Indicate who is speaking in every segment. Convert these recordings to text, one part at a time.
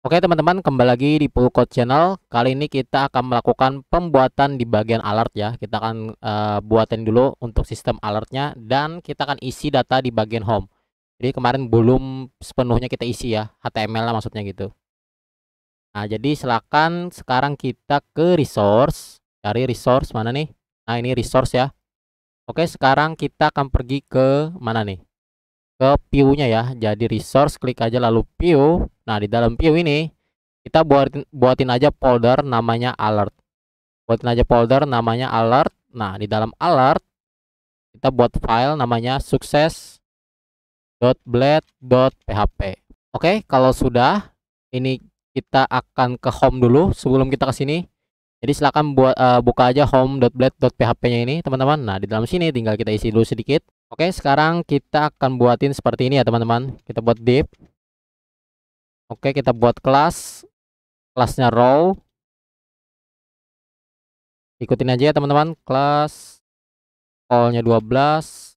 Speaker 1: Oke teman-teman kembali lagi di code Channel Kali ini kita akan melakukan pembuatan di bagian alert ya Kita akan e, buatin dulu untuk sistem alertnya Dan kita akan isi data di bagian home Jadi kemarin belum sepenuhnya kita isi ya HTML lah maksudnya gitu Nah jadi silakan sekarang kita ke resource Cari resource mana nih Nah ini resource ya Oke sekarang kita akan pergi ke mana nih ke view-nya ya. Jadi resource klik aja lalu view. Nah, di dalam view ini kita buatin buatin aja folder namanya alert. Buatin aja folder namanya alert. Nah, di dalam alert kita buat file namanya success.blade.php. Oke, kalau sudah ini kita akan ke home dulu sebelum kita ke sini. Jadi silahkan buat uh, buka aja home.blade.php-nya ini teman-teman. Nah, di dalam sini tinggal kita isi dulu sedikit. Oke, sekarang kita akan buatin seperti ini ya teman-teman. Kita buat div. Oke, kita
Speaker 2: buat kelas. Kelasnya row. Ikutin aja ya teman-teman. Kelas call-nya 12.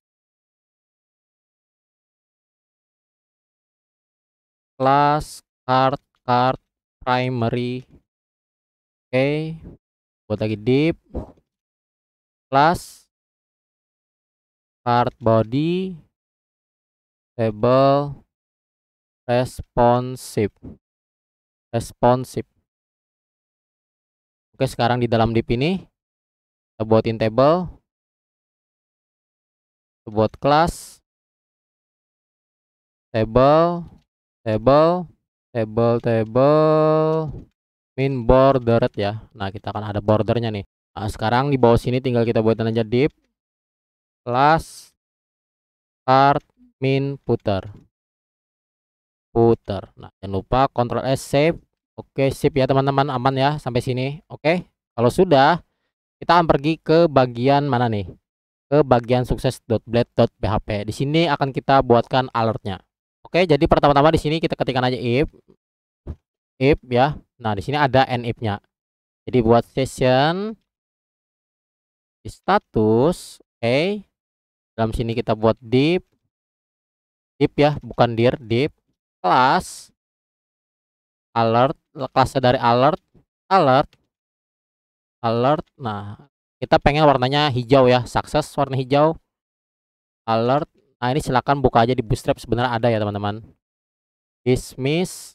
Speaker 2: Kelas card card primary okay. buat lagi deep class hard body table responsive responsive oke sekarang di dalam deep ini kita in table kita buat class,
Speaker 1: table table table table min bordered ya nah kita akan ada bordernya nih nah, sekarang di bawah sini tinggal kita buat aja deep, class start min puter puter nah jangan lupa ctrl s save oke save ya teman-teman aman ya sampai sini oke kalau sudah kita akan pergi ke bagian mana nih ke bagian sukses.blade.php di sini akan kita buatkan alertnya oke jadi pertama-tama di sini kita ketikkan aja if if ya Nah, di sini ada nif-nya. Jadi buat session di status a dalam sini kita buat deep
Speaker 2: deep ya, bukan dir, deep class
Speaker 1: alert kelasnya dari alert alert alert. Nah, kita pengen warnanya hijau ya, sukses warna hijau. Alert. Nah, ini silakan buka aja di Bootstrap sebenarnya ada ya, teman-teman. Dismiss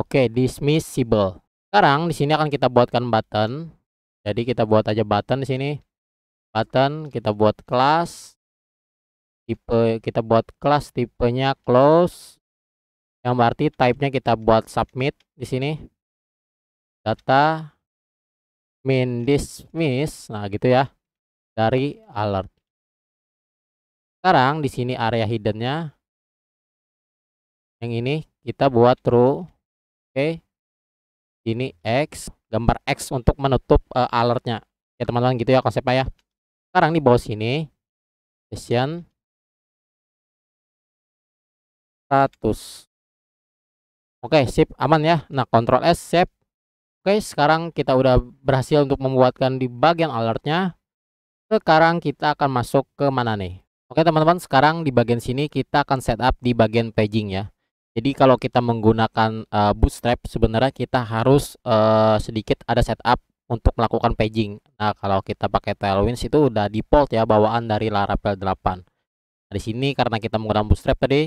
Speaker 1: Oke, dismissible. Sekarang di sini akan kita buatkan button. Jadi kita buat aja button di sini. Button kita buat kelas tipe kita buat kelas tipenya close yang berarti type-nya kita buat submit di sini data min dismiss
Speaker 2: nah gitu ya dari alert sekarang di sini area
Speaker 1: hidden-nya yang ini kita buat true Oke. Ini X, gambar X untuk menutup uh, alertnya. Ya teman-teman gitu ya konsepnya ya. Sekarang di bawah sini session status. Oke, sip aman ya. Nah, Control S save. Oke, sekarang kita udah berhasil untuk membuatkan di bagian alertnya. Sekarang kita akan masuk ke mana nih? Oke teman-teman, sekarang di bagian sini kita akan setup di bagian paging ya. Jadi kalau kita menggunakan uh, Bootstrap sebenarnya kita harus uh, sedikit ada setup untuk melakukan paging. Nah, kalau kita pakai Tailwind itu udah default ya bawaan dari Laravel 8. Nah, di sini karena kita menggunakan Bootstrap tadi,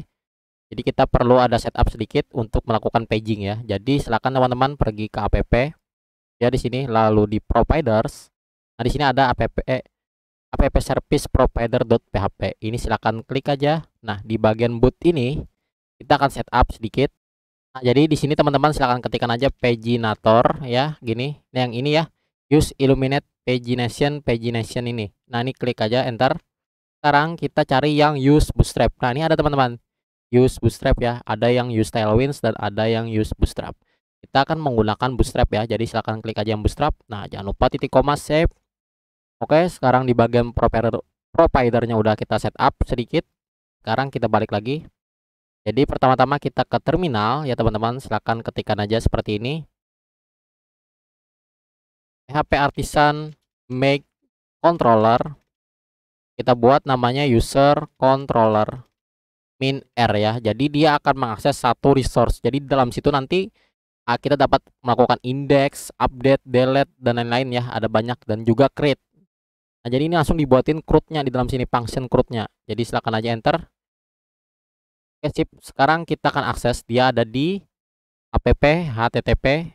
Speaker 1: jadi kita perlu ada setup sedikit untuk melakukan paging ya. Jadi silakan teman-teman pergi ke app ya di sini lalu di providers. Nah, di sini ada app eh, app service provider.php. Ini silakan klik aja. Nah, di bagian boot ini kita akan setup sedikit nah, jadi di sini teman-teman silahkan ketikkan aja paginator ya gini nah, yang ini ya use illuminate pagination pagination ini nah ini klik aja enter sekarang kita cari yang use bootstrap nah ini ada teman-teman use bootstrap ya ada yang use tailwinds dan ada yang use bootstrap kita akan menggunakan bootstrap ya jadi silahkan klik aja yang bootstrap nah jangan lupa titik koma save oke sekarang di bagian provider providernya udah kita setup sedikit sekarang kita balik lagi jadi pertama-tama kita ke terminal ya teman-teman, silahkan ketikkan aja seperti ini. PHP artisan make controller kita buat namanya user controller min r ya. Jadi dia akan mengakses satu resource. Jadi dalam situ nanti ah, kita dapat melakukan index, update, delete dan lain-lain ya. Ada banyak dan juga create. Nah, jadi ini langsung dibuatin crude nya di dalam sini function crude nya Jadi silakan aja enter. Oke, sip. Sekarang kita akan akses dia ada di app http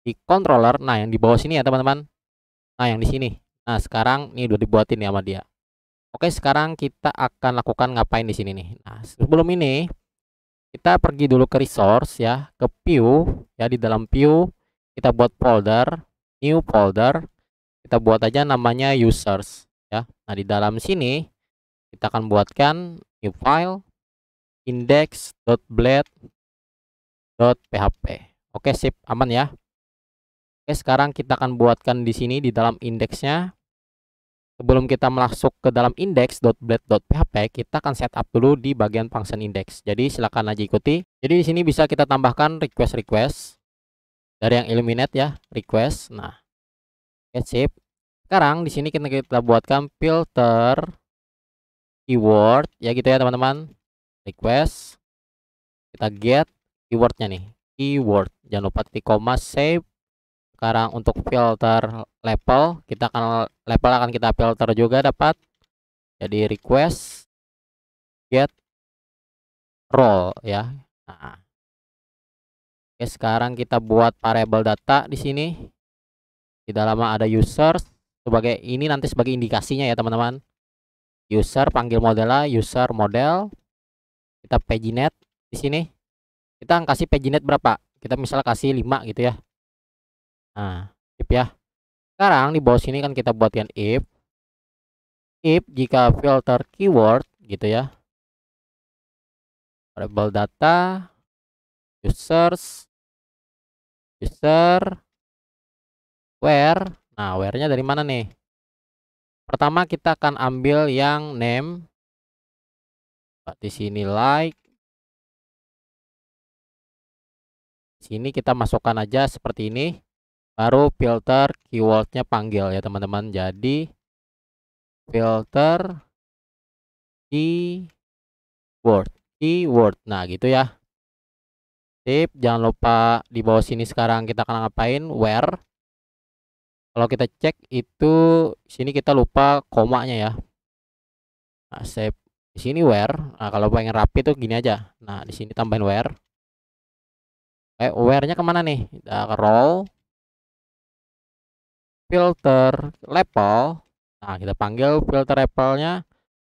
Speaker 1: di controller. Nah, yang di bawah sini ya, teman-teman. Nah, yang di sini. Nah, sekarang ini udah dibuatin ya sama dia. Oke, sekarang kita akan lakukan ngapain di sini nih. Nah, sebelum ini kita pergi dulu ke resource ya, ke view ya di dalam view kita buat folder, new folder. Kita buat aja namanya users ya. Nah, di dalam sini kita akan buatkan new file index.blade.php. Oke, sip, aman ya. Oke, sekarang kita akan buatkan di sini di dalam indeksnya. Sebelum kita masuk ke dalam index.blade.php, kita akan setup dulu di bagian function index. Jadi silakan aja ikuti. Jadi di sini bisa kita tambahkan request-request dari yang eliminate ya, request. Nah, oke, sip. Sekarang di sini kita kita buatkan filter keyword ya gitu ya teman-teman request kita get keywordnya nih keyword jangan lupa titik koma save sekarang untuk filter level kita akan level akan kita filter juga dapat jadi request get role ya nah. oke sekarang kita buat variable data di sini di dalamnya ada user sebagai ini nanti sebagai indikasinya ya teman-teman user panggil modelnya user model kita paginet di sini kita kasih paginet berapa kita misalnya kasih 5 gitu ya nah if ya sekarang di bawah sini kan kita buatkan if if jika filter keyword gitu ya
Speaker 2: variable data users user where nah where nya dari mana nih pertama kita akan ambil yang name
Speaker 1: di sini like sini kita masukkan aja seperti ini baru filter keywordnya panggil ya teman-teman jadi filter keyword keyword nah gitu ya tip jangan lupa di bawah sini sekarang kita akan ngapain where kalau kita cek itu sini kita lupa komanya ya nah, save di sini where nah kalau pengen rapi tuh gini aja nah di sini tambahin where eh where nya kemana nih nah, roll filter level nah kita panggil filter levelnya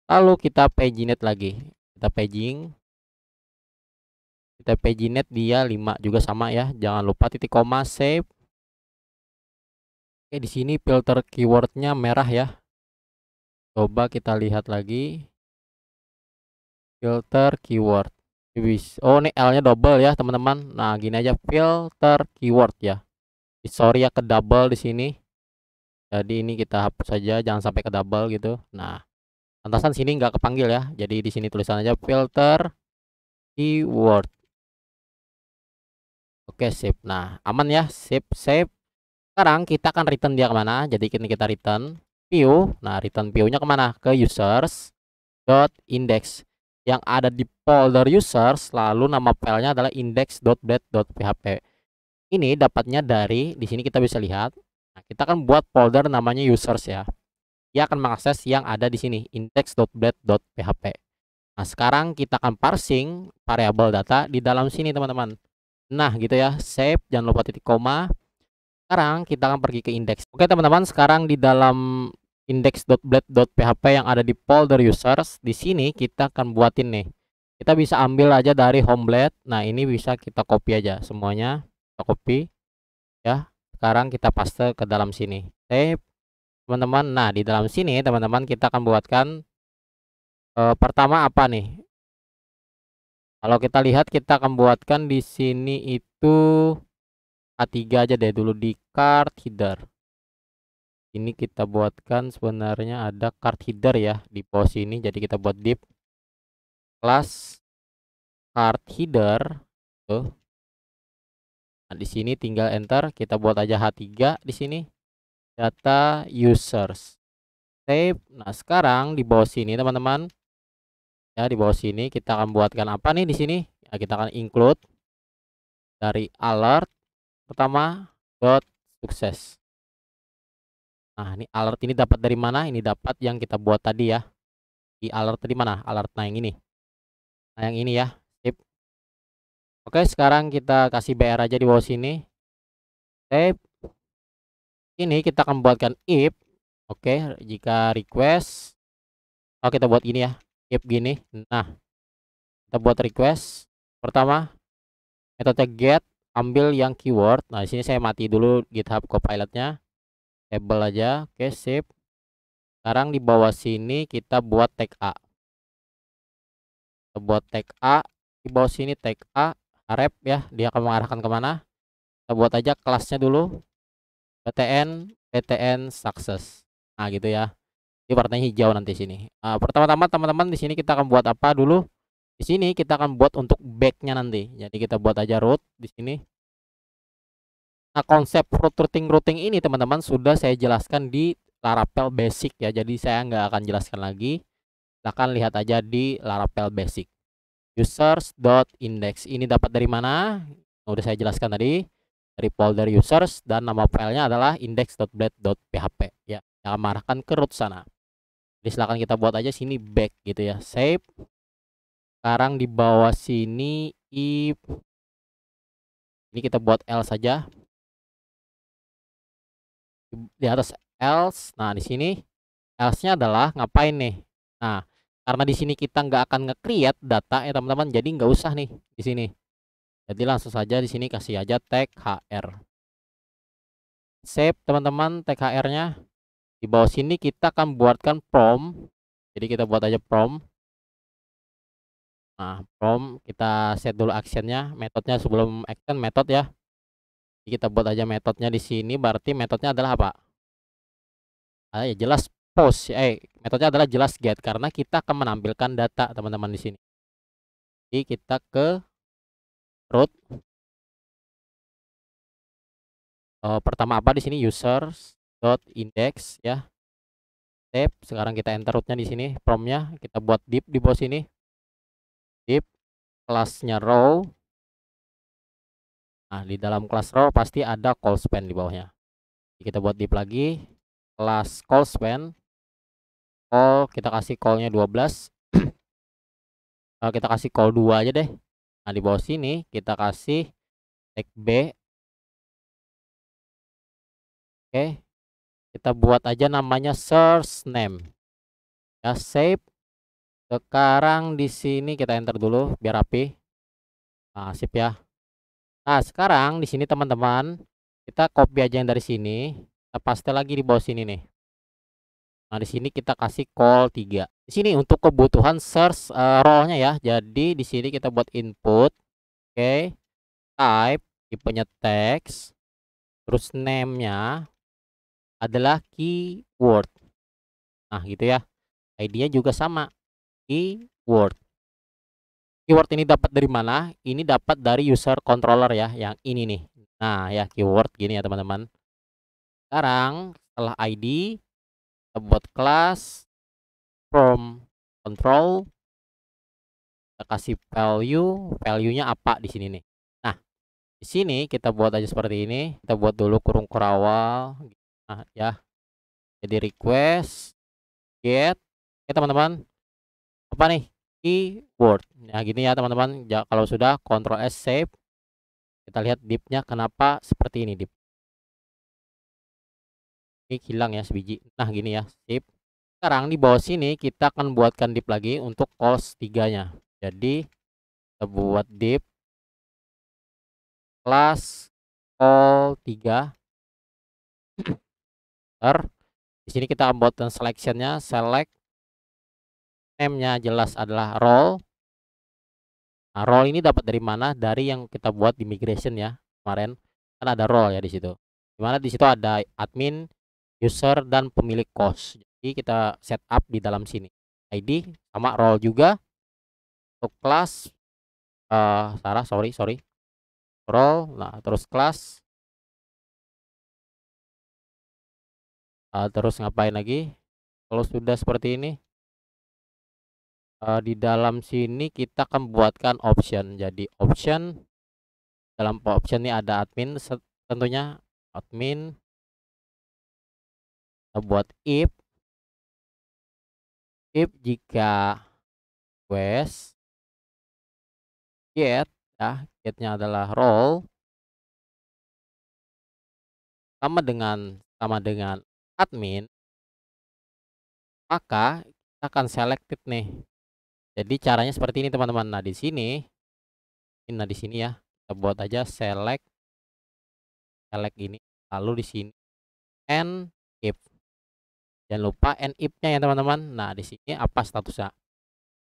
Speaker 1: lalu kita paginate lagi kita paging kita paginate dia 5 juga sama ya jangan lupa titik koma save Oke, di sini filter keywordnya merah ya. Coba kita lihat lagi filter keyword Oh, ini L-nya double ya, teman-teman. Nah, gini aja filter keyword ya. Sorry ya ke double di sini. Jadi ini kita hapus saja, jangan sampai ke double gitu. Nah, lantasan sini nggak kepanggil ya. Jadi di sini tulisan aja filter keyword. Oke, sip. Nah, aman ya. Sip, sip. Sekarang kita akan return dia kemana? Jadi ini kita return view. Nah, return view-nya kemana? Ke users dot index yang ada di folder users lalu nama filenya adalah index.blade.php ini dapatnya dari di sini kita bisa lihat nah, kita akan buat folder namanya users ya dia akan mengakses yang ada di sini index.blade.php nah sekarang kita akan parsing variabel data di dalam sini teman-teman nah gitu ya save jangan lupa titik koma sekarang kita akan pergi ke index oke teman-teman sekarang di dalam index.blade.php yang ada di folder users. Di sini kita akan buatin nih. Kita bisa ambil aja dari home blade Nah, ini bisa kita copy aja semuanya. Kita copy. Ya. Sekarang kita paste ke dalam sini. Save. Teman-teman, nah di dalam sini teman-teman kita akan buatkan e, pertama apa nih? Kalau kita lihat kita akan buatkan di sini itu A3 aja deh dulu di card header ini kita buatkan sebenarnya ada card header ya di pos ini jadi kita buat div class card header tuh nah, di sini tinggal enter kita buat aja H3 di sini data users save nah sekarang di bawah sini teman-teman ya di bawah sini kita akan buatkan apa nih di sini ya, kita akan include dari alert pertama dot sukses Nah, ini alert ini dapat dari mana? Ini dapat yang kita buat tadi ya. Di alert tadi mana? Alert nah yang ini. Nah, yang ini ya. Sip. Oke, sekarang kita kasih BR aja di bawah sini. Sip. Ini kita akan buatkan if. Oke, jika request. oke oh, kita buat ini ya. If gini. Nah, kita buat request. Pertama, metode get ambil yang keyword. Nah, di sini saya mati dulu GitHub Copilotnya. nya label aja oke sip sekarang di bawah sini kita buat tag A kita buat tag A di bawah sini tag A rep ya dia akan mengarahkan kemana kita buat aja kelasnya dulu PTN PTN sukses. nah gitu ya ini warnanya hijau nanti sini nah, pertama-tama teman-teman di sini kita akan buat apa dulu di sini kita akan buat untuk backnya nanti jadi kita buat aja root di sini Nah, konsep routing routing ini teman-teman sudah saya jelaskan di Laravel Basic ya. Jadi saya nggak akan jelaskan lagi. silakan lihat aja di Laravel Basic. Users.index ini dapat dari mana? Sudah saya jelaskan tadi dari folder users dan nama filenya adalah index.blade.php ya. kita marahkan ke root sana. Jadi silakan kita buat aja sini back gitu ya. Save. Sekarang di bawah sini if ini kita buat L saja di atas else. Nah, di sini else-nya adalah ngapain nih? Nah, karena di sini kita nggak akan nge-create data ya teman-teman, jadi nggak usah nih di sini. Jadi langsung saja di sini kasih aja tag HR. Save teman-teman tag HR-nya. Di bawah sini kita akan buatkan prom. Jadi kita buat aja prom. Nah, prom kita set dulu actionnya, metodenya sebelum action metode ya. Jadi kita buat aja metodenya di sini berarti metodenya adalah apa? Ah, ya jelas post eh metodenya adalah jelas get karena kita akan menampilkan data teman-teman di sini. Jadi kita ke root e, pertama apa di sini users index ya. Tab sekarang kita enter rootnya di sini, promnya kita buat deep di bawah sini. deep. kelasnya row Nah, di dalam kelas row pasti ada call span di bawahnya. Jadi kita buat div lagi, kelas call span, call, kita kasih callnya 12. nah, eh, kita kasih call 2 aja deh. Nah, di bawah sini kita kasih tag B.
Speaker 2: Oke, kita buat aja namanya
Speaker 1: search name. Ya, save. Sekarang di sini kita enter dulu biar rapi. Nah, sip ya. Nah, sekarang di sini teman-teman, kita copy aja yang dari sini, kita paste lagi di bawah sini nih. Nah, di sini kita kasih call 3. Di sini untuk kebutuhan search uh, role-nya ya. Jadi di sini kita buat input, oke. Okay. Type tipenya text, terus name-nya adalah keyword. Nah, gitu ya. ID-nya juga sama, keyword keyword ini dapat dari mana? Ini dapat dari user controller ya, yang ini nih. Nah, ya keyword gini ya, teman-teman. Sekarang setelah ID
Speaker 2: kita buat kelas from control
Speaker 1: kita kasih value, value-nya apa di sini nih. Nah, di sini kita buat aja seperti ini. Kita buat dulu kurung kurawal nah, ya. Jadi request get. Oke, teman-teman. Apa nih? Word. Nah, gini ya teman-teman. ya, kalau sudah Ctrl S save. Kita lihat dipnya kenapa seperti ini dip. Ini hilang ya sebiji. Nah, gini ya, dip. Sekarang di bawah sini kita akan buatkan dip lagi untuk cost 3-nya. Jadi kita buat dip kelas call 3 ter di sini kita buatkan selectionnya select m nya jelas adalah role. Nah, role ini dapat dari mana? Dari yang kita buat di migration ya kemarin. Kan ada role ya di situ. Dimana di situ ada admin, user dan pemilik cost. Jadi kita setup di dalam sini. ID sama role juga untuk kelas salah eh, uh, Sarah sorry sorry role nah terus
Speaker 2: kelas uh, terus ngapain lagi
Speaker 1: kalau sudah seperti ini Uh, di dalam sini kita akan buatkan option. Jadi option dalam option ini ada admin tentunya admin kita buat if
Speaker 2: if jika quest get ya getnya adalah role sama dengan sama dengan admin
Speaker 1: maka kita akan selected nih jadi caranya seperti ini teman-teman. Nah, di sini nah di sini ya, kita buat aja select select ini lalu di sini n if. Jangan lupa n if-nya ya teman-teman. Nah, di sini apa statusnya?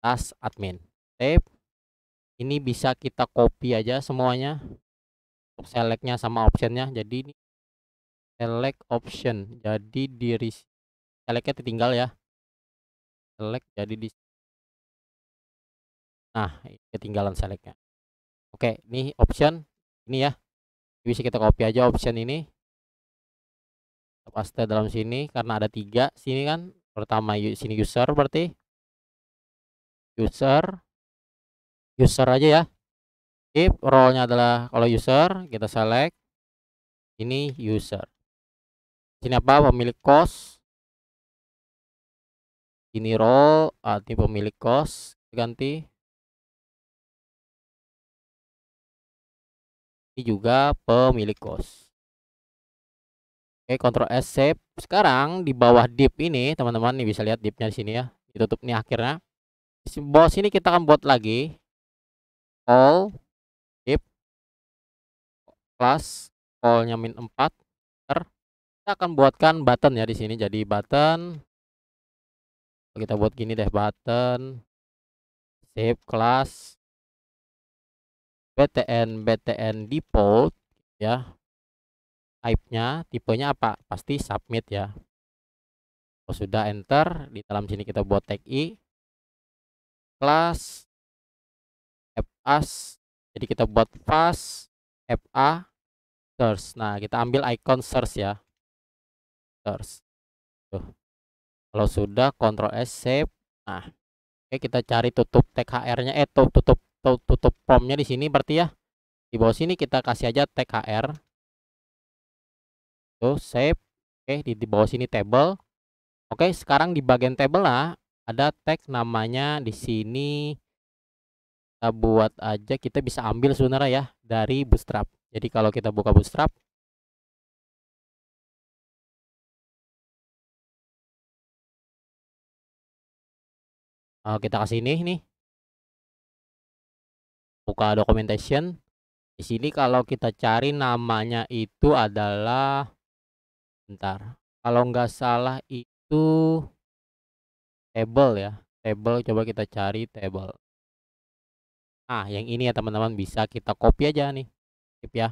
Speaker 1: Tas admin. Save. Ini bisa kita copy aja semuanya. Untuk selectnya sama optionnya. Jadi ini select option. Jadi di
Speaker 2: selectnya tinggal ya. Select jadi di
Speaker 1: Nah, ini ketinggalan selectnya. Oke, ini option ini ya. Bisa kita copy aja option ini. paste dalam sini karena ada tiga sini kan. Pertama sini user berarti user user aja ya. If role-nya adalah kalau user kita select ini user. Sini apa? Pemilik kos
Speaker 2: Ini role arti pemilik kos ganti ini juga pemilik
Speaker 1: kos. oke kontrol S save sekarang di bawah deep ini teman-teman nih bisa lihat deepnya di sini ya ditutup nih akhirnya di bawah sini kita akan buat lagi all deep class callnya min 4 kita akan buatkan button ya di sini jadi button kita buat gini deh button save
Speaker 2: class BTN BTN default ya
Speaker 1: type-nya tipenya apa pasti submit ya kalau sudah enter di dalam sini kita buat tag i class
Speaker 2: fas jadi kita buat fas fa
Speaker 1: search nah kita ambil icon search ya search tuh kalau sudah Ctrl S save nah oke kita cari tutup tag HR nya eh tutup tutup promnya di sini berarti ya di bawah sini kita kasih aja tkr. tuh save oke di, di bawah sini table oke sekarang di bagian table lah ada tag namanya di sini kita buat aja kita bisa ambil sebenarnya ya dari bootstrap jadi kalau kita buka
Speaker 2: bootstrap oh, kita kasih ini nih
Speaker 1: buka documentation di sini kalau kita cari namanya itu adalah bentar kalau nggak salah itu table ya table coba kita cari table nah yang ini ya teman-teman bisa kita copy aja nih skip ya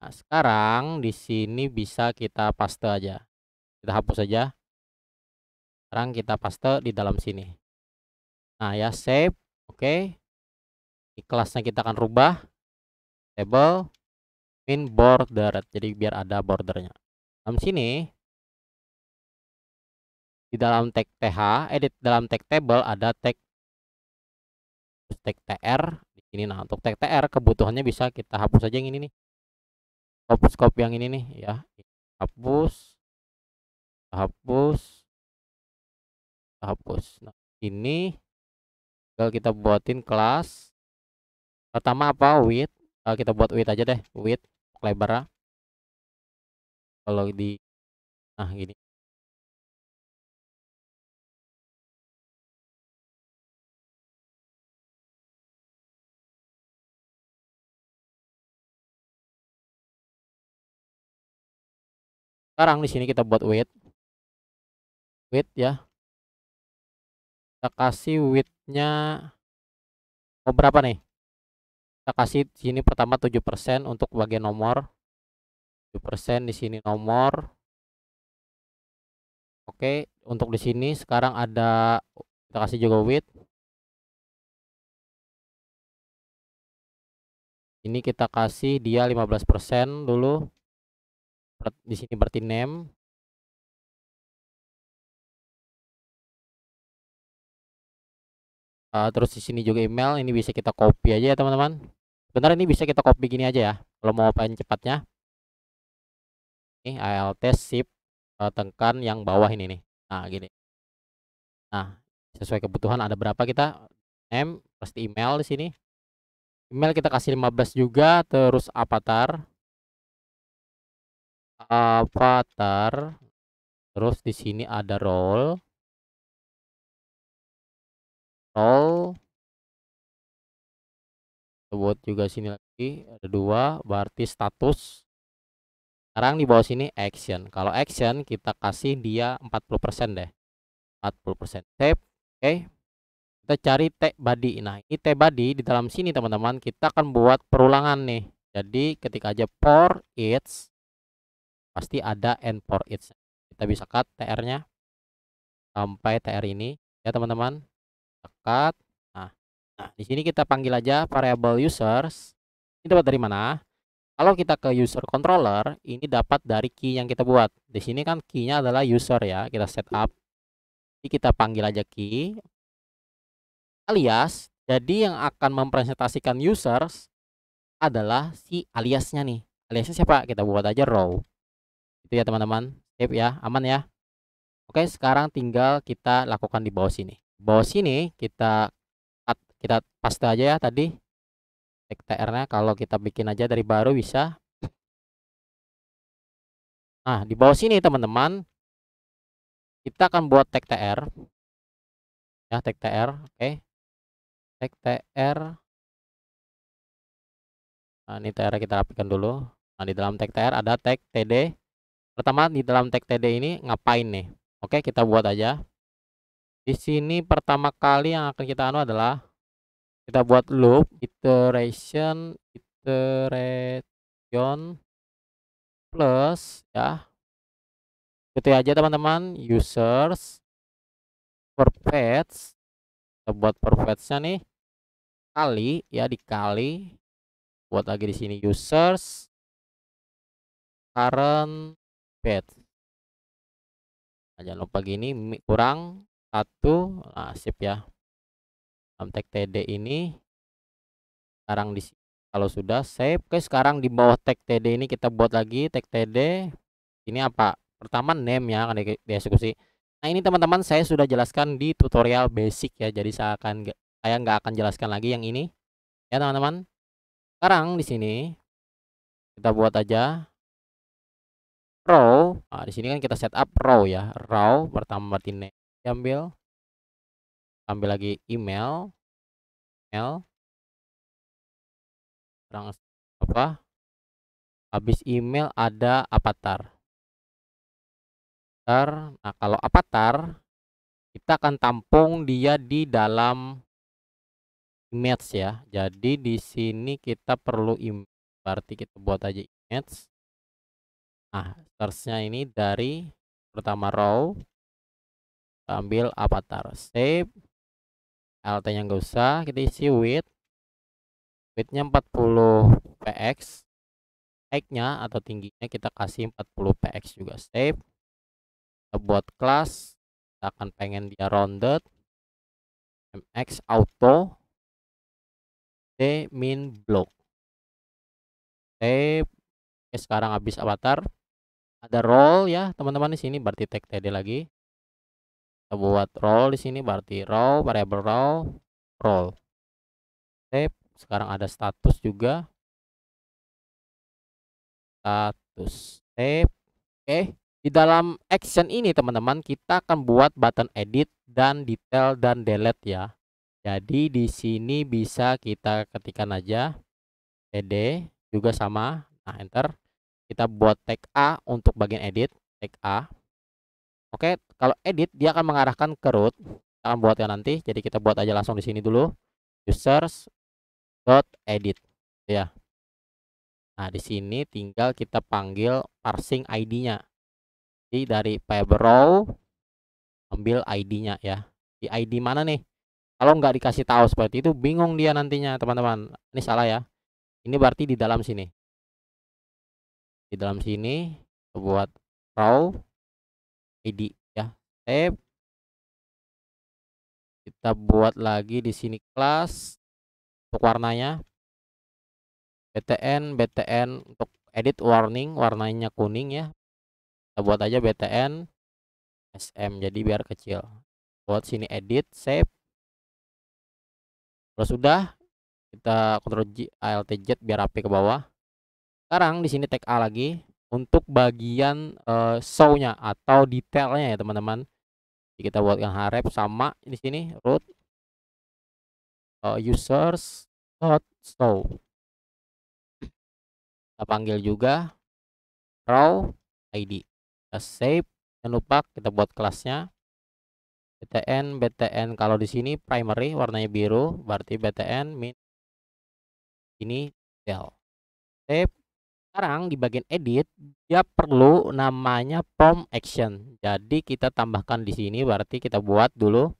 Speaker 1: nah sekarang di sini bisa kita paste aja kita hapus aja sekarang kita paste di dalam sini nah ya save
Speaker 2: oke okay di kelasnya kita akan rubah table
Speaker 1: min border jadi biar ada bordernya dalam sini di dalam tag th edit eh, dalam tag table ada tag tag tr di sini nah untuk tag tr kebutuhannya bisa kita hapus aja yang ini nih hapus copy yang ini nih ya hapus
Speaker 2: hapus hapus nah ini kalau kita buatin kelas pertama apa width eh, uh, kita buat width aja deh width lebar kalau di nah gini sekarang di sini kita buat width width ya kita kasih widthnya oh berapa nih kita kasih sini pertama 7% untuk bagian nomor 7% di sini nomor Oke untuk di sini sekarang ada kita kasih juga width ini kita kasih dia 15% dulu di sini berarti name uh, terus di sini
Speaker 1: juga email ini bisa kita copy aja ya teman-teman benar ini bisa kita copy gini aja ya kalau mau paling cepatnya ini alt shift uh, eh, tekan yang bawah ini nih nah gini nah sesuai kebutuhan ada berapa kita m pasti email di sini email kita kasih 15 juga terus avatar avatar terus di sini
Speaker 2: ada role nol
Speaker 1: buat juga sini lagi ada dua berarti status sekarang di bawah sini action kalau action kita kasih dia 40% deh 40% save oke okay. kita cari t body nah ini t body di dalam sini teman-teman kita akan buat perulangan nih jadi ketika aja for each pasti ada and for each kita bisa cut tr nya sampai tr ini ya teman-teman shortcut. Nah, nah di sini kita panggil aja variable users. Ini dapat dari mana? Kalau kita ke user controller, ini dapat dari key yang kita buat. Di sini kan key-nya adalah user ya, kita setup. Jadi kita panggil aja key. Alias, jadi yang akan mempresentasikan users adalah si aliasnya nih. Aliasnya siapa? Kita buat aja row. Itu ya teman-teman. Sip ya, aman ya. Oke, sekarang tinggal kita lakukan di bawah sini bawah sini kita kita paste aja ya tadi tr nya kalau kita bikin aja dari baru bisa nah di bawah sini teman-teman
Speaker 2: kita akan buat tag tr ya tag tr oke okay.
Speaker 1: tag tr nah ini tr kita rapikan dulu nah di dalam tag tr ada tag td pertama di dalam tag td ini ngapain nih oke okay, kita buat aja di sini pertama kali yang akan kita anu adalah kita buat loop iteration iteration plus ya. itu aja teman-teman users per page. Kita buat per page-nya nih kali ya dikali buat lagi di sini users
Speaker 2: current page nah, jangan
Speaker 1: lupa gini kurang satu nah, sip ya tag td ini sekarang di kalau sudah save oke sekarang di bawah tag td ini kita buat lagi tag td ini apa pertama name ya akan dieksekusi nah ini teman-teman saya sudah jelaskan di tutorial basic ya jadi saya akan saya nggak akan jelaskan lagi yang ini ya teman-teman sekarang di sini kita buat aja row nah, di sini kan kita setup row ya row pertama berarti ambil ambil lagi email
Speaker 2: email terang apa
Speaker 1: habis email ada avatar avatar nah kalau avatar kita akan tampung dia di dalam image ya jadi di sini kita perlu image berarti kita buat aja image nah searchnya ini dari pertama row
Speaker 2: kita ambil avatar save lt yang gak usah kita
Speaker 1: isi width widthnya 40 px height nya atau tingginya kita kasih 40 px juga save kita buat class, kita akan pengen dia rounded mx auto t min block save Oke, sekarang habis avatar ada roll ya teman-teman di sini berarti tag td lagi kita buat roll di sini berarti roll variable roll roll save sekarang ada status juga status save oke di dalam action ini teman-teman kita akan buat button edit dan detail dan delete ya jadi di sini bisa kita ketikkan aja ed juga sama nah enter kita buat tag a untuk bagian edit tag a Oke, kalau edit dia akan mengarahkan ke root. Kita akan buatnya nanti. Jadi kita buat aja langsung di sini dulu. Users dot edit ya. Nah, di sini tinggal kita panggil parsing ID-nya. Jadi dari row ambil ID-nya ya. Di ID mana nih? Kalau nggak dikasih tahu seperti itu bingung dia nantinya, teman-teman. Ini salah ya. Ini berarti di dalam sini. Di dalam sini
Speaker 2: buat row id ya save kita buat lagi di sini kelas
Speaker 1: untuk warnanya btn btn untuk edit warning warnanya kuning ya kita buat aja btn sm jadi biar kecil buat sini edit save kalau sudah kita kontrol G, alt z biar rapi ke bawah sekarang di sini tag a lagi untuk bagian uh, eh, show-nya atau detailnya ya teman-teman. kita kita buatkan harap sama di sini root
Speaker 2: uh, users dot show. Kita panggil
Speaker 1: juga row id. Kita save. Jangan lupa kita buat kelasnya btn btn kalau di sini primary warnanya biru berarti btn min ini detail. Save sekarang di bagian edit dia perlu namanya prompt action jadi kita tambahkan di sini berarti kita buat dulu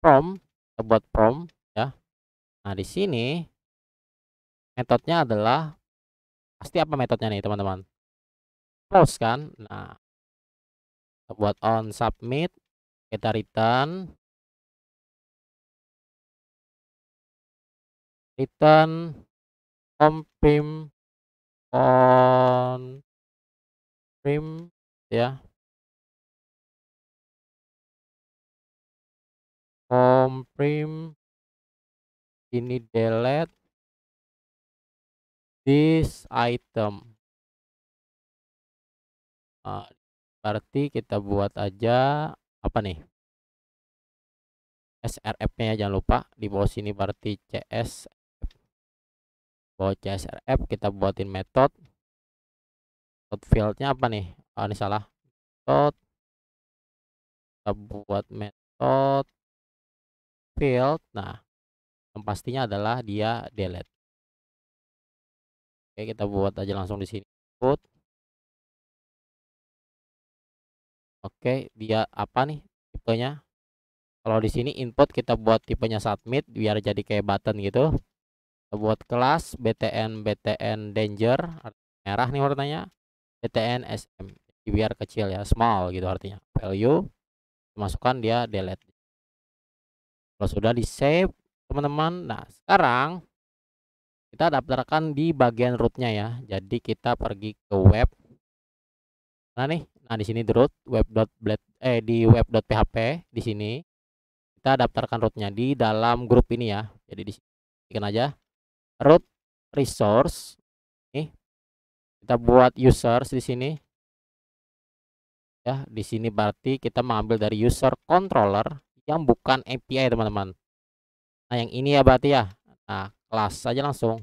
Speaker 1: prompt kita buat prompt ya nah di sini metodenya adalah pasti apa metodenya
Speaker 2: nih teman-teman close kan nah kita buat on submit kita return return comprim on trim ya comprim ini delete this item nah, berarti kita buat aja
Speaker 1: apa nih SRF nya jangan lupa di bawah sini berarti CS bawa csrf kita buatin method,
Speaker 2: method fieldnya apa nih oh ini salah method kita buat method field nah yang pastinya adalah dia delete
Speaker 1: oke kita buat
Speaker 2: aja langsung di sini put Oke, dia apa
Speaker 1: nih tipenya? Kalau di sini input kita buat tipenya submit biar jadi kayak button gitu buat kelas BTN BTN danger merah nih warnanya BTN SM biar kecil ya small gitu artinya value masukkan dia delete kalau sudah di save teman-teman nah sekarang kita daftarkan di bagian rootnya ya jadi kita pergi ke web nah nih nah di sini root web .blade, eh di web php di sini kita daftarkan rootnya di dalam grup ini ya jadi di sini aja root resource nih kita buat users di sini ya di sini berarti kita mengambil dari user controller yang bukan API teman-teman nah yang ini ya berarti ya nah kelas saja langsung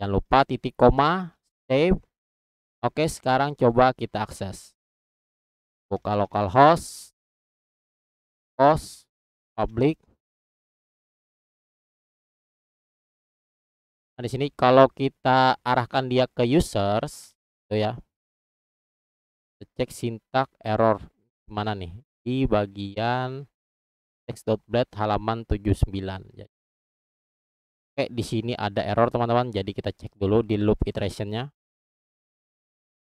Speaker 1: jangan lupa titik koma
Speaker 2: save oke sekarang coba kita akses buka localhost host public Nah, di sini kalau kita arahkan dia
Speaker 1: ke users, itu ya. Cek sintak error mana nih? Di bagian text.blade halaman 79. Jadi, ya. oke, di sini ada error teman-teman. Jadi kita cek dulu di loop iterationnya.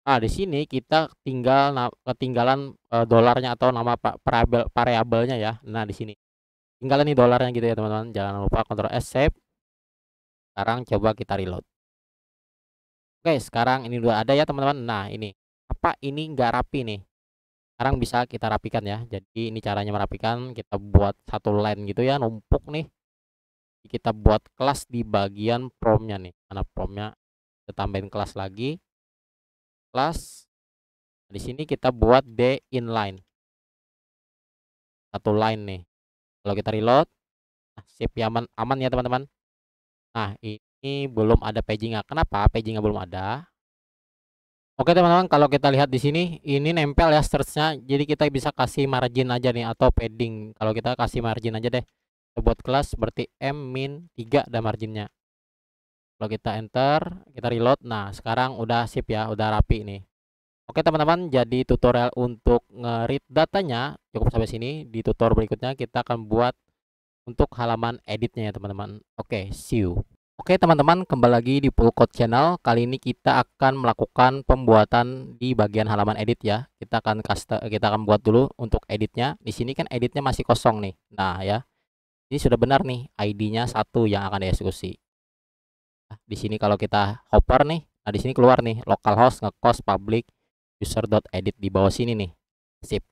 Speaker 1: Ah, di sini kita tinggal ketinggalan e, eh, dolarnya atau nama variabel variabelnya ya. Nah, di sini. Tinggalan nih dolarnya gitu ya, teman-teman. Jangan lupa kontrol S save sekarang coba kita reload oke sekarang ini udah ada ya teman-teman nah ini apa ini nggak rapi nih sekarang bisa kita rapikan ya jadi ini caranya merapikan kita buat satu line gitu ya numpuk nih kita buat kelas di bagian promnya nih karena promnya kita tambahin kelas lagi kelas nah, di sini kita buat d inline satu line nih kalau kita reload nah, sip aman aman ya teman-teman Nah, ini belum ada paging -nya. Kenapa paginnya belum ada? Oke teman-teman, kalau kita lihat di sini, ini nempel ya searchnya. Jadi kita bisa kasih margin aja nih atau padding. Kalau kita kasih margin aja deh. buat kelas berarti m min 3 ada marginnya. Kalau kita enter, kita reload. Nah, sekarang udah sip ya, udah rapi nih. Oke teman-teman, jadi tutorial untuk ngerit datanya cukup sampai sini. Di tutorial berikutnya kita akan buat untuk halaman editnya ya teman-teman. Oke, okay, see you. Oke teman-teman, kembali lagi di Full Code Channel. Kali ini kita akan melakukan pembuatan di bagian halaman edit ya. Kita akan custom, kita akan buat dulu untuk editnya. Di sini kan editnya masih kosong nih. Nah ya, ini sudah benar nih ID-nya satu yang akan dieksekusi. Nah, di sini kalau kita hopper nih, nah di sini keluar nih localhost ngekos public user.edit di bawah sini nih. Sip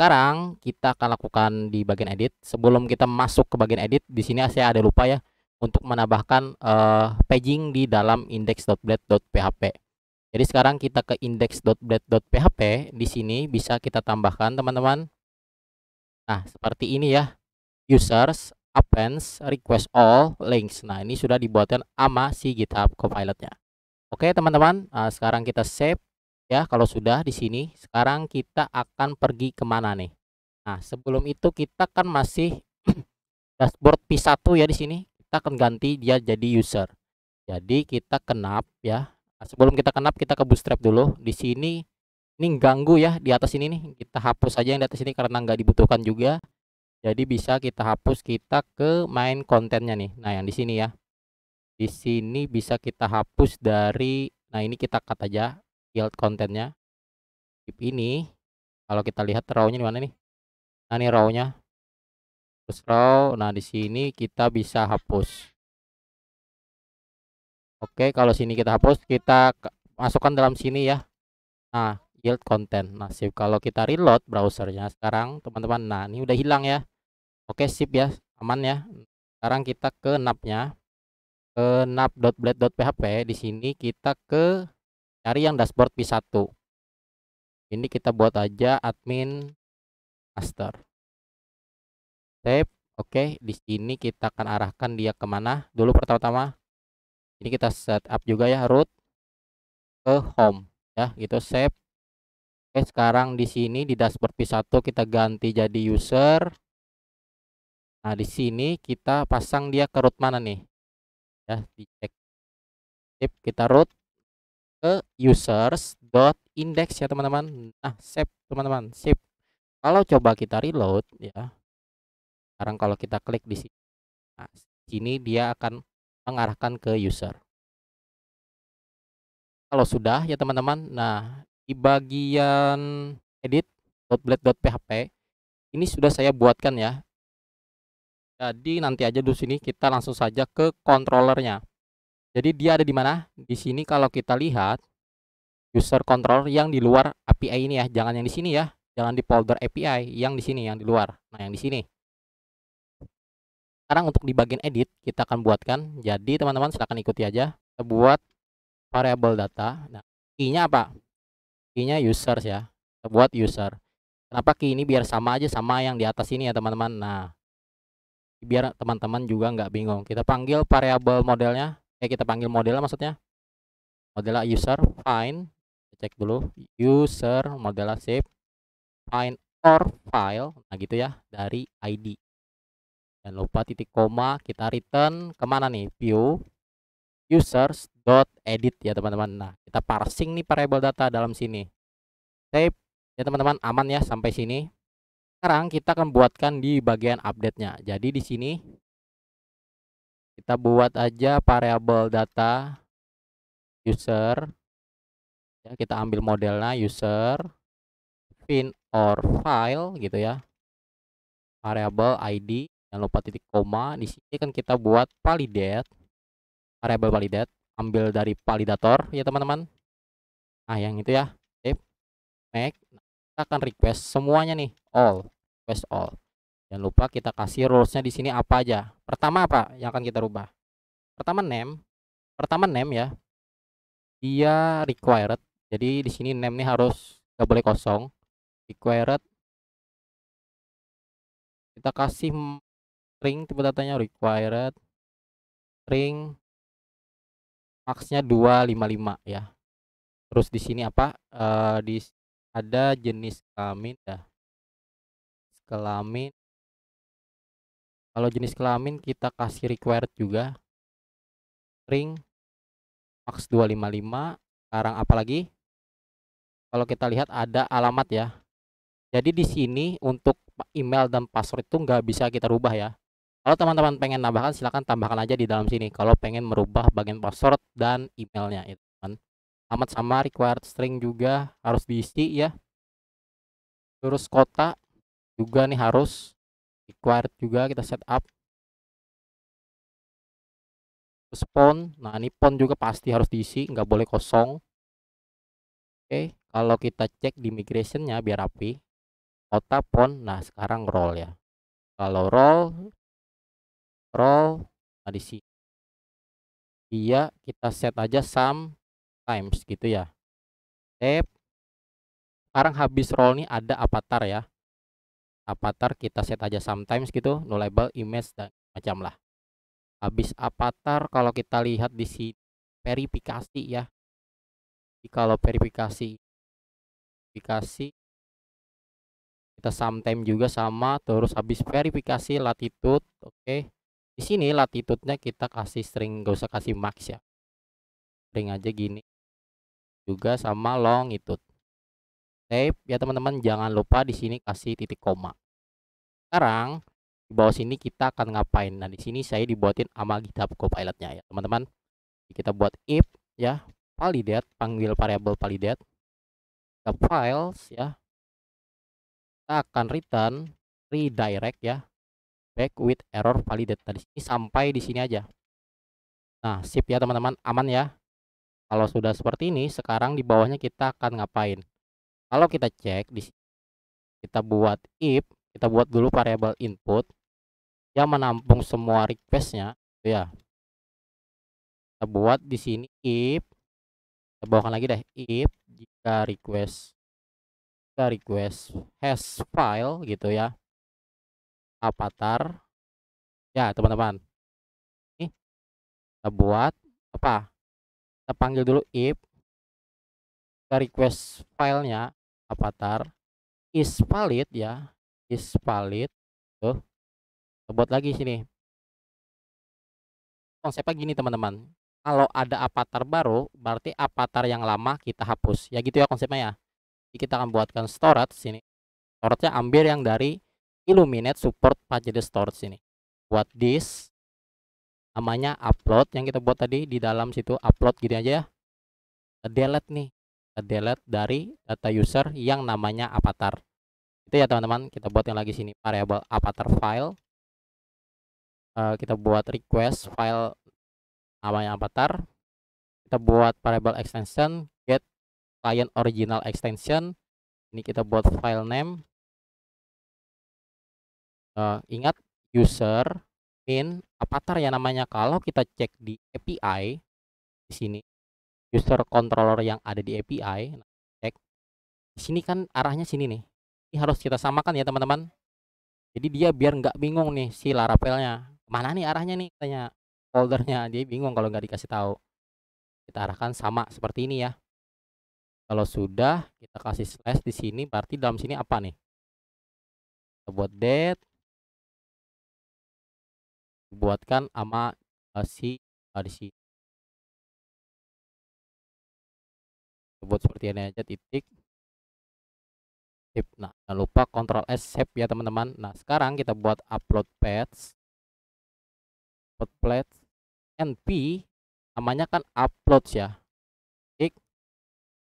Speaker 1: sekarang kita akan lakukan di bagian edit. Sebelum kita masuk ke bagian edit, di sini saya ada lupa ya untuk menambahkan uh, paging di dalam index.blade.php. Jadi sekarang kita ke index.blade.php, di sini bisa kita tambahkan teman-teman. Nah, seperti ini ya. Users, appends, request all, links. Nah, ini sudah dibuatkan sama si GitHub Copilotnya. Oke, teman-teman, nah, sekarang kita save Ya, kalau sudah di sini, sekarang kita akan pergi kemana nih? Nah, sebelum itu kita kan masih dashboard P1 ya di sini. Kita akan ganti dia jadi user. Jadi kita kenap ya. Nah, sebelum kita kenap kita ke bootstrap dulu. Di sini ini ganggu ya di atas ini nih. Kita hapus aja yang di atas ini karena nggak dibutuhkan juga. Jadi bisa kita hapus kita ke main kontennya nih. Nah, yang di sini ya. Di sini bisa kita hapus dari nah ini kita cut aja yield kontennya tip ini kalau kita lihat rownya di mana nih nah ini rownya terus row nah di sini kita bisa hapus oke kalau sini kita hapus kita masukkan dalam sini ya nah yield content nah sip kalau kita reload browsernya sekarang teman-teman nah ini udah hilang ya oke sip ya aman ya sekarang kita ke napnya ke nap.blade.php di sini kita ke cari yang dashboard P1 ini kita buat aja admin master save oke okay. di sini kita akan arahkan dia kemana dulu pertama-tama ini kita setup juga ya root ke home ya gitu save oke okay, sekarang di sini di dashboard P1 kita ganti jadi user nah di sini kita pasang dia ke root mana nih ya dicek tip kita root ke index ya teman-teman. Nah, save teman-teman, save. Kalau coba kita reload ya. Sekarang kalau kita klik di sini. Nah, sini dia akan mengarahkan ke user. Kalau sudah ya teman-teman. Nah, di bagian edit php ini sudah saya buatkan ya. Jadi nanti aja dulu sini kita langsung saja ke kontrolernya jadi dia ada di mana? Di sini kalau kita lihat user control yang di luar API ini ya, jangan yang di sini ya, jangan di folder API, yang di sini yang di luar. Nah, yang di sini. Sekarang untuk di bagian edit kita akan buatkan. Jadi teman-teman silahkan ikuti aja. Kita buat variable data. Nah, key-nya apa? Key-nya users ya. Kita buat user. Kenapa key ini biar sama aja sama yang di atas ini ya teman-teman. Nah, biar teman-teman juga nggak bingung. Kita panggil variable modelnya Oke eh, kita panggil modelnya maksudnya modelnya user find cek dulu user modelnya save find or file nah gitu ya dari id dan lupa titik koma kita return kemana nih view users dot edit ya teman-teman nah kita parsing nih variable data dalam sini save ya teman-teman aman ya sampai sini sekarang kita akan buatkan di bagian update nya jadi di sini kita buat aja variabel data user ya kita ambil modelnya user fin or file gitu ya variabel id jangan lupa titik koma di sini kan kita buat validate variabel validate ambil dari validator ya teman-teman nah yang itu ya tip make nah, kita akan request semuanya nih all request all Jangan lupa kita kasih rulesnya di sini apa aja. Pertama apa yang akan kita rubah? Pertama name. Pertama name ya. Dia required. Jadi di sini name ini harus nggak boleh kosong. Required. Kita kasih string tipe datanya required. String maxnya 255 ya. Terus di sini apa? Uh, di ada jenis kelamin ya. Kelamin kalau jenis kelamin kita kasih required juga ring max 255 sekarang apalagi kalau kita lihat ada alamat ya jadi di sini untuk email dan password itu nggak bisa kita rubah ya kalau teman-teman pengen nambahkan silahkan tambahkan aja di dalam sini kalau pengen merubah bagian password dan emailnya itu ya kan amat sama required string juga harus diisi ya terus kota juga nih harus required juga kita setup terus pon nah ini pon juga pasti harus diisi nggak boleh kosong oke kalau kita cek di migrationnya biar rapi kota pon nah sekarang roll ya kalau roll roll nah di sini iya kita set aja some times gitu ya step sekarang habis roll nih ada avatar ya avatar kita set aja sometimes gitu no label image dan macam lah habis avatar kalau kita lihat di sini verifikasi ya Jadi kalau verifikasi verifikasi kita sometimes juga sama terus habis verifikasi latitude oke okay. di sini latitude nya kita kasih string gak usah kasih max ya string aja gini juga sama longitude save ya teman-teman jangan lupa di sini kasih titik koma sekarang di bawah sini kita akan ngapain nah di sini saya dibuatin sama GitHub Copilotnya ya teman-teman kita buat if ya validate panggil variable validate ke files ya kita akan return redirect ya back with error validate tadi nah, sampai di sini aja nah sip ya teman-teman aman ya kalau sudah seperti ini sekarang di bawahnya kita akan ngapain kalau kita cek di kita buat if kita buat dulu variable input yang menampung semua requestnya gitu ya kita buat di sini if kita bawakan lagi deh if jika request jika request has file gitu ya avatar ya teman-teman
Speaker 2: ini kita buat apa kita panggil dulu if kita request filenya avatar is valid
Speaker 1: ya is valid tuh buat lagi sini konsepnya gini teman-teman kalau ada avatar baru berarti avatar yang lama kita hapus ya gitu ya konsepnya ya Jadi kita akan buatkan storage sini storage-nya ambil yang dari Illuminate support package storage sini buat this namanya upload yang kita buat tadi di dalam situ upload gitu aja ya delete nih delete dari data user yang namanya avatar itu ya teman-teman kita buat yang lagi sini variable avatar file uh, kita buat request file namanya avatar kita buat variable extension get client original extension ini kita buat file name uh, ingat user in avatar ya namanya kalau kita cek di API di sini user controller yang ada di API. Nah, cek. Di sini kan arahnya sini nih. Ini harus kita samakan ya teman-teman. Jadi dia biar nggak bingung nih si Laravelnya. Mana nih arahnya nih Tanya foldernya. Dia bingung kalau nggak dikasih tahu. Kita arahkan sama seperti ini ya. Kalau sudah kita kasih slash di sini berarti dalam sini apa nih?
Speaker 2: Kita buat date dibuatkan sama uh, si uh, di sini
Speaker 1: buat seperti ini aja titik save, nah jangan lupa Ctrl S save ya teman-teman nah sekarang kita buat upload page upload page np namanya kan upload ya klik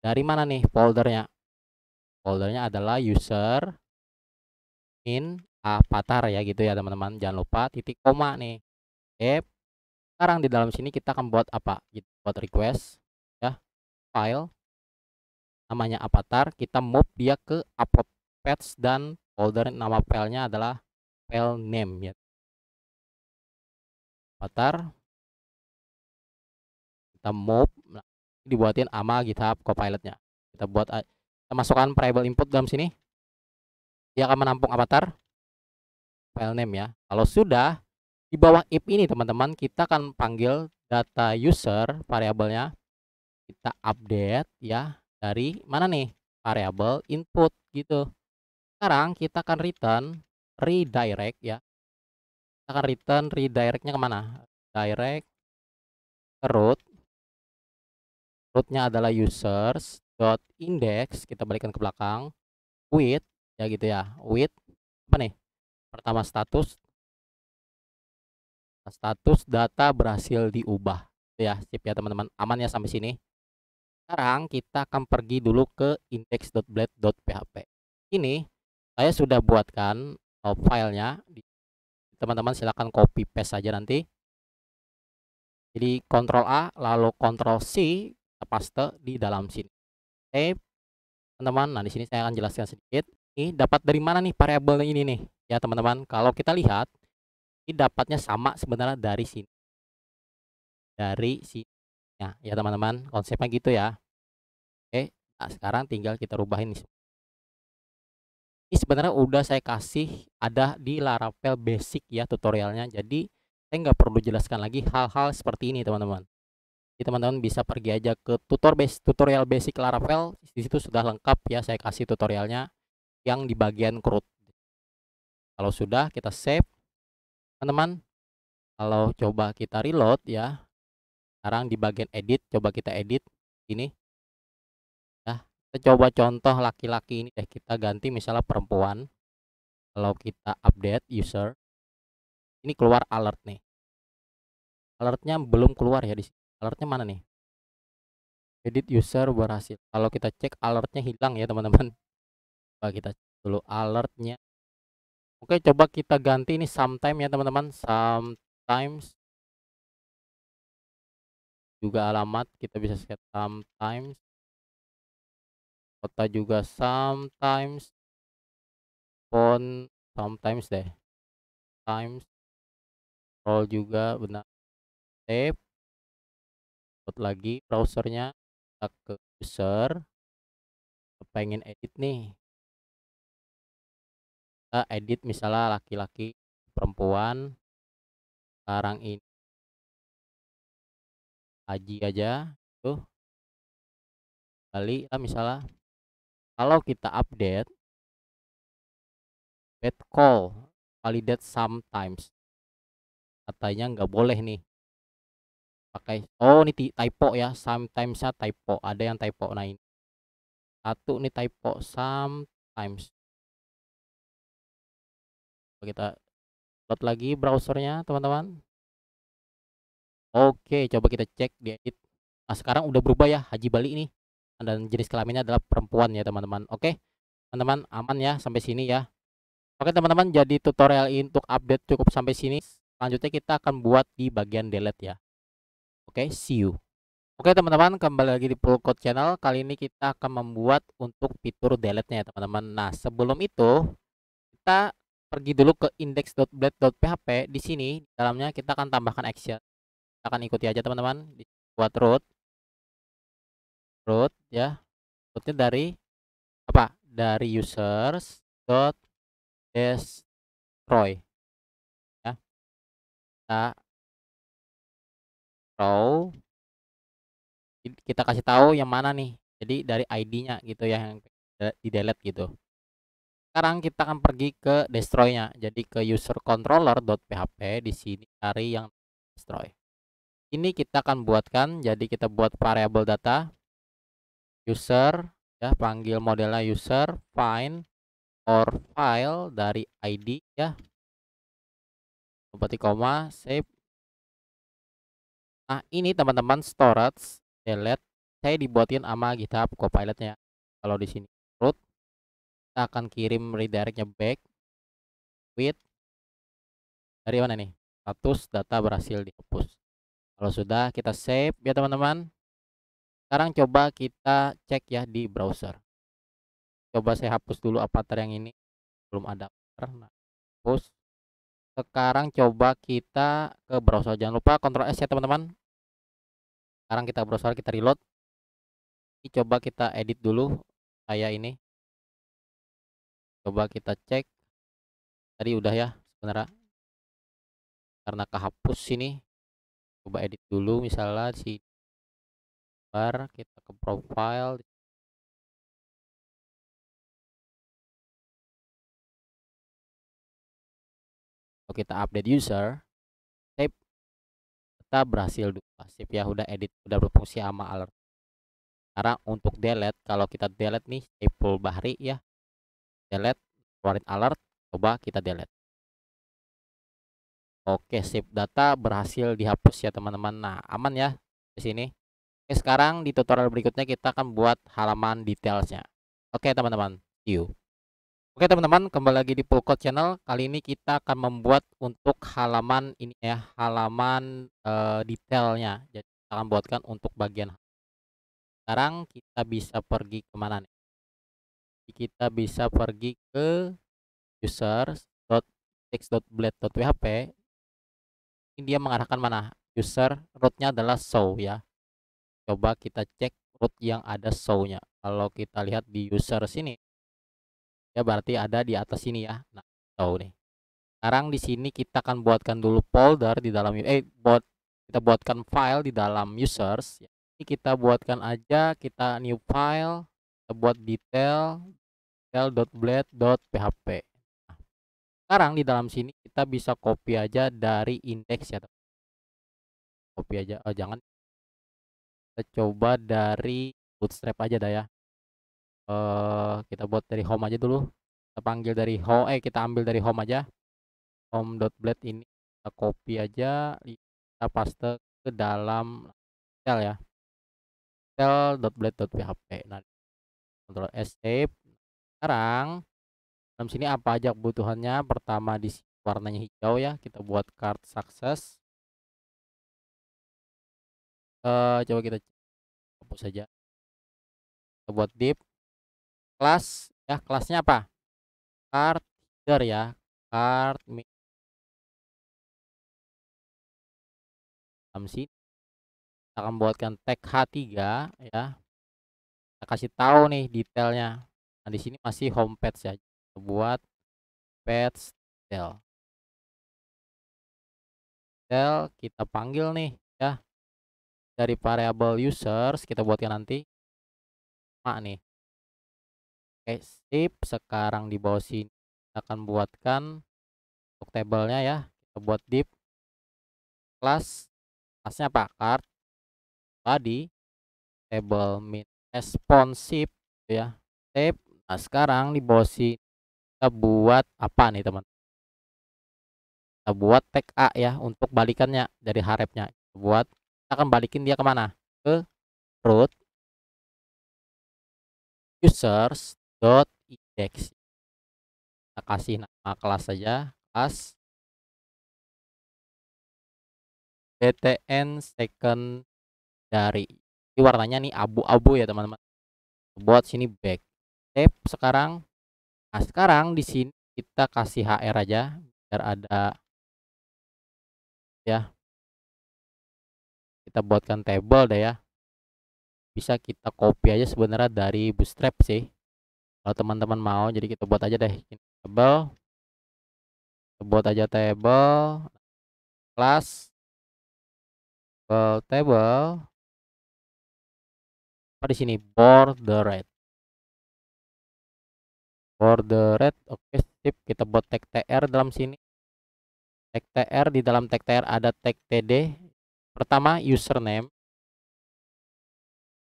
Speaker 1: dari mana nih foldernya foldernya adalah user in avatar ya gitu ya teman-teman jangan lupa titik koma nih save. sekarang di dalam sini kita akan buat apa gitu buat request ya file namanya avatar kita move dia ke upload patch dan folder nama filenya adalah file name ya
Speaker 2: avatar kita move nah, dibuatin ama
Speaker 1: github copilotnya kita buat eh, kita masukkan variable input dalam sini dia akan menampung avatar file name ya kalau sudah di bawah if ini teman-teman kita akan panggil data user variabelnya kita update ya dari mana nih? Variabel input gitu. Sekarang kita akan return redirect ya. Kita akan return redirectnya kemana? Direct ke root. Rootnya adalah users dot index kita balikan ke belakang with ya gitu ya with apa nih pertama status status data berhasil diubah gitu ya sip ya teman-teman aman ya sampai sini sekarang kita akan pergi dulu ke index.blade.php. Ini saya sudah buatkan eh, filenya. Teman-teman silahkan copy paste saja nanti. Jadi Ctrl A lalu Ctrl C kita paste di dalam sini. Oke, teman-teman. Nah di sini saya akan jelaskan sedikit. Ini dapat dari mana nih variabelnya ini nih? Ya teman-teman. Kalau kita lihat, ini dapatnya sama sebenarnya dari sini. Dari sini Ya, ya teman-teman, konsepnya gitu ya. Oke, nah sekarang tinggal kita rubah ini. Ini sebenarnya udah saya kasih ada di Laravel basic ya tutorialnya. Jadi saya nggak perlu jelaskan lagi hal-hal seperti ini teman-teman. Jadi teman-teman bisa pergi aja ke tutor base, tutorial basic Laravel. Di situ sudah lengkap ya saya kasih tutorialnya yang di bagian CRUD. Kalau sudah kita save. Teman-teman, kalau coba kita reload ya sekarang di bagian edit coba kita edit ini nah kita coba contoh laki-laki ini deh kita ganti misalnya perempuan kalau kita update user ini keluar alert nih alertnya belum keluar ya di sini alertnya mana nih edit user berhasil kalau kita cek alertnya hilang ya teman-teman coba kita cek dulu alertnya Oke, coba kita ganti ini sometime ya, teman-teman. Sometimes juga alamat kita bisa set sometimes
Speaker 2: kota juga sometimes phone sometimes deh times roll juga benar save buat lagi browsernya kita ke user kita pengen edit nih kita edit misalnya laki-laki perempuan sekarang ini haji aja tuh kali lah misalnya kalau kita update
Speaker 1: bad call validate sometimes katanya nggak boleh nih pakai oh ini typo ya ya typo ada yang typo nah ini satu nih typo sometimes kita buat lagi browsernya teman-teman Oke, coba kita cek di edit. Nah, sekarang udah berubah ya Haji Bali ini. Dan jenis kelaminnya adalah perempuan ya, teman-teman. Oke. Teman-teman aman ya sampai sini ya. Oke, teman-teman, jadi tutorial ini untuk update cukup sampai sini. Selanjutnya kita akan buat di bagian delete ya. Oke, see you. Oke teman-teman, kembali lagi di Pro Code Channel. Kali ini kita akan membuat untuk fitur delete-nya ya, teman-teman. Nah, sebelum itu kita pergi dulu ke index.blade.php. Di sini di dalamnya kita akan tambahkan action akan ikuti aja teman-teman
Speaker 2: buat root root ya rootnya dari apa dari users dot destroy ya kita row kita kasih tahu yang mana nih
Speaker 1: jadi dari ID-nya gitu ya yang di delete gitu sekarang kita akan pergi ke destroy-nya jadi ke user controller dot php di sini cari yang destroy ini kita akan buatkan jadi kita buat variable data user ya panggil modelnya user find or file dari id ya seperti koma save nah ini teman-teman storage delete ya, saya dibuatin sama github copilotnya kalau di sini root kita akan kirim redirectnya back with dari mana nih status data berhasil dihapus kalau sudah kita save ya teman-teman. Sekarang coba kita cek ya di browser. Coba saya hapus dulu avatar yang ini. Belum ada pernah hapus. Sekarang coba kita ke browser.
Speaker 2: Jangan lupa kontrol S ya teman-teman. Sekarang kita browser, kita reload. Ini coba kita edit dulu saya ini. Coba kita cek. Tadi udah ya sebenarnya. Karena kehapus sini coba edit dulu misalnya si bar kita ke profile Oke, kita update user save
Speaker 1: kita berhasil dulu ah, save ya udah edit udah berfungsi sama alert sekarang untuk delete kalau kita delete nih save bahri ya delete keluarin alert coba kita delete Oke, sip. Data berhasil dihapus ya, teman-teman. Nah, aman ya di sini. Oke, sekarang di tutorial berikutnya kita akan buat halaman detailsnya. Oke, teman-teman. See you. Oke, teman-teman, kembali lagi di Full Code Channel. Kali ini kita akan membuat untuk halaman ini ya, halaman e, detailnya. Jadi, kita akan buatkan untuk bagian sekarang kita bisa pergi kemana nih? Kita bisa pergi ke user.text.blade.php ini dia mengarahkan mana user rootnya adalah show ya coba kita cek root yang ada show kalau kita lihat di user sini ya berarti ada di atas sini ya nah show nih sekarang di sini kita akan buatkan dulu folder di dalam eh buat kita buatkan file di dalam users ya. ini kita buatkan aja kita new file kita buat detail detail.blade.php sekarang di dalam sini kita bisa copy aja dari indeks ya copy aja oh, jangan kita coba dari bootstrap aja dah ya uh, kita buat dari home aja dulu kita panggil dari home eh kita ambil dari home aja home.blade ini kita copy aja kita paste ke dalam tel ya cell.blade.php nah control escape sekarang dalam sini apa aja kebutuhannya pertama di warnanya hijau ya kita buat card sukses
Speaker 2: uh, eh, coba kita hapus saja kita buat deep kelas ya kelasnya apa card header ya card
Speaker 1: dalam sini kita akan buatkan tag H3 ya kita kasih tahu nih detailnya nah di sini masih homepage saja buat
Speaker 2: pet del del kita
Speaker 1: panggil nih ya dari variable users kita buatkan nanti mak nih oke sip sekarang di bawah sini kita
Speaker 2: akan buatkan untuk tabelnya ya kita buat div kelas
Speaker 1: kelasnya apa card tadi table min responsive ya tape nah sekarang di bawah sini kita buat apa nih teman kita buat tag A ya untuk balikannya dari harapnya kita buat kita akan balikin dia kemana
Speaker 2: ke root users dot index kita kasih nama kelas saja as
Speaker 1: btn second dari ini warnanya nih abu-abu ya teman-teman buat sini back step sekarang Nah, sekarang di sini
Speaker 2: kita kasih HR aja biar ada ya.
Speaker 1: Kita buatkan table deh ya. Bisa kita copy aja sebenarnya dari Bootstrap sih. Kalau teman-teman mau, jadi kita buat aja deh table. Kita buat aja table class,
Speaker 2: table table apa di sini
Speaker 1: border red for the red oke okay, sip kita buat tag tr dalam sini tag tr di dalam tag tr ada tag td pertama username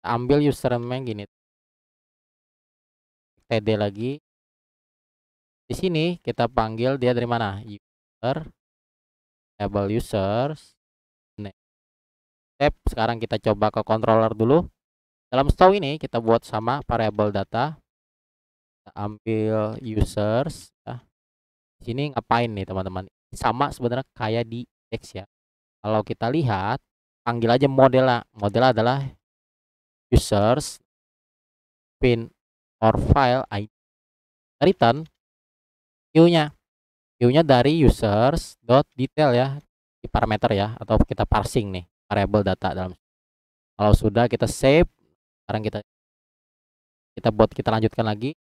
Speaker 1: kita ambil username yang gini
Speaker 2: td lagi di sini
Speaker 1: kita panggil dia dari mana user table users step sekarang kita coba ke controller dulu dalam store ini kita buat sama variable data ambil users ya. sini ngapain nih teman-teman? Sama sebenarnya kayak di X ya. Kalau kita lihat, panggil aja lah model adalah users
Speaker 2: pin or file ID. Return view
Speaker 1: nya view nya dari users dot detail ya, di parameter ya atau kita parsing nih variable data dalam. Kalau sudah kita save, sekarang kita
Speaker 2: kita buat kita lanjutkan lagi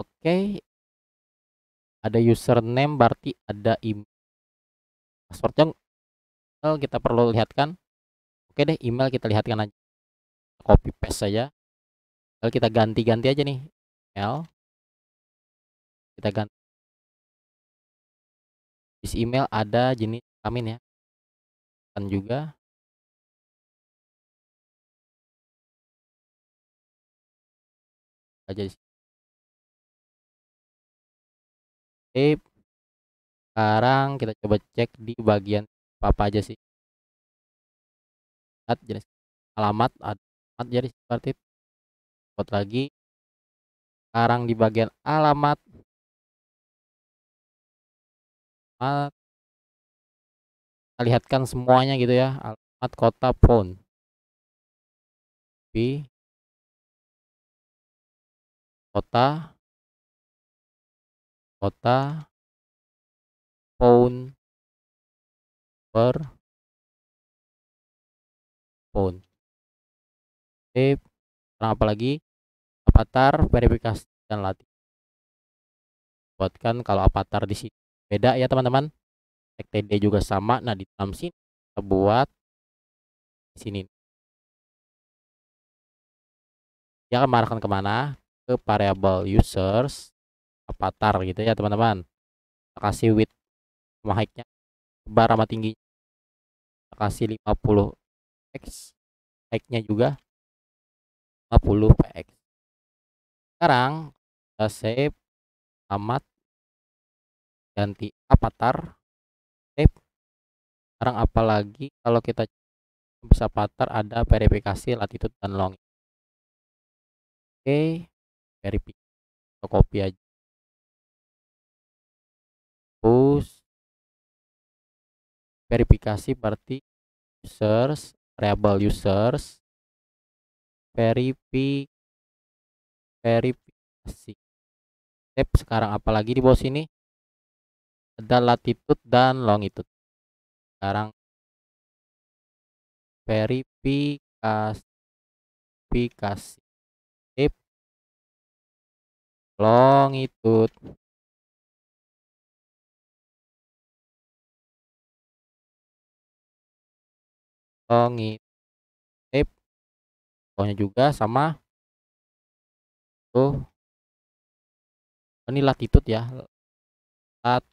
Speaker 2: Oke. Ada username berarti ada email. Passwordnya email eh, kita perlu lihatkan. Oke deh, email kita lihatkan aja. Copy paste saja. Lalu kita ganti-ganti aja nih. Email. Kita ganti. Di email ada jenis kelamin ya. Dan juga aja di sip sekarang kita coba cek di bagian apa aja sih lihat jenis alamat alamat jadi seperti buat lagi sekarang di bagian alamat alamat kita lihatkan semuanya gitu ya alamat kota pun kota kota pound per pound oke sekarang apa lagi
Speaker 1: avatar verifikasi dan latih buatkan kalau avatar di sini beda ya teman-teman XTD juga sama nah di dalam sini kita buat
Speaker 2: di sini dia
Speaker 1: akan mengarahkan kemana ke variable users avatar gitu ya teman-teman kasih width sama height-nya lebar sama tinggi kasih
Speaker 2: 50 x height-nya juga 50 px sekarang kita save amat ganti avatar save sekarang apalagi kalau kita bisa patar ada verifikasi latitude dan long oke okay. verifikasi copy aja terus verifikasi berarti users variable users verifi verifikasi step sekarang apalagi di bawah sini ada latitude dan longitude sekarang verifikasi step longitude uh, eh, pokoknya juga sama tuh oh, ini latitude ya lat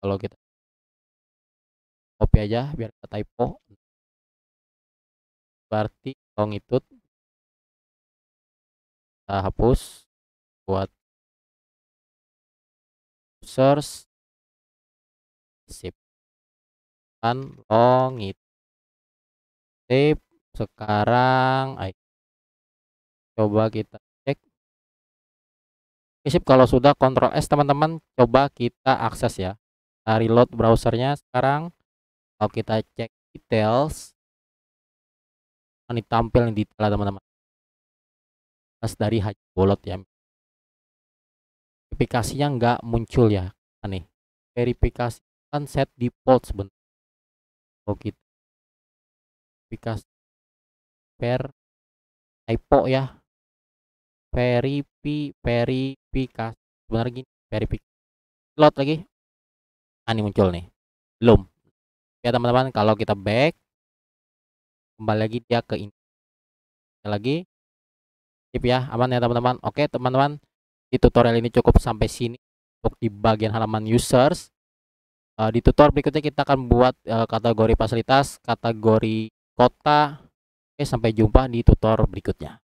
Speaker 2: kalau kita copy aja biar kita typo berarti longitude kita hapus buat search sip kan long oh, itu sip
Speaker 1: sekarang ayo coba kita cek Oke, sip kalau sudah kontrol S teman-teman coba kita akses ya dari load browsernya sekarang kalau kita cek details
Speaker 2: ini tampil di detail teman-teman pas dari Haji Bolot ya verifikasinya nggak muncul ya nah, nih verifikasi kan set default sebentar oh picas gitu. per typo ya Peri Pi Peri sebenarnya gini Peri Picasso lot lagi ani ah, muncul nih belum ya teman-teman kalau kita back kembali lagi dia ke ini
Speaker 1: ya, lagi tip ya aman ya teman-teman oke teman-teman di tutorial ini cukup sampai sini untuk di bagian halaman users Uh, di tutor berikutnya kita akan buat uh, kategori fasilitas, kategori kota. Oke,
Speaker 2: sampai jumpa di tutor berikutnya.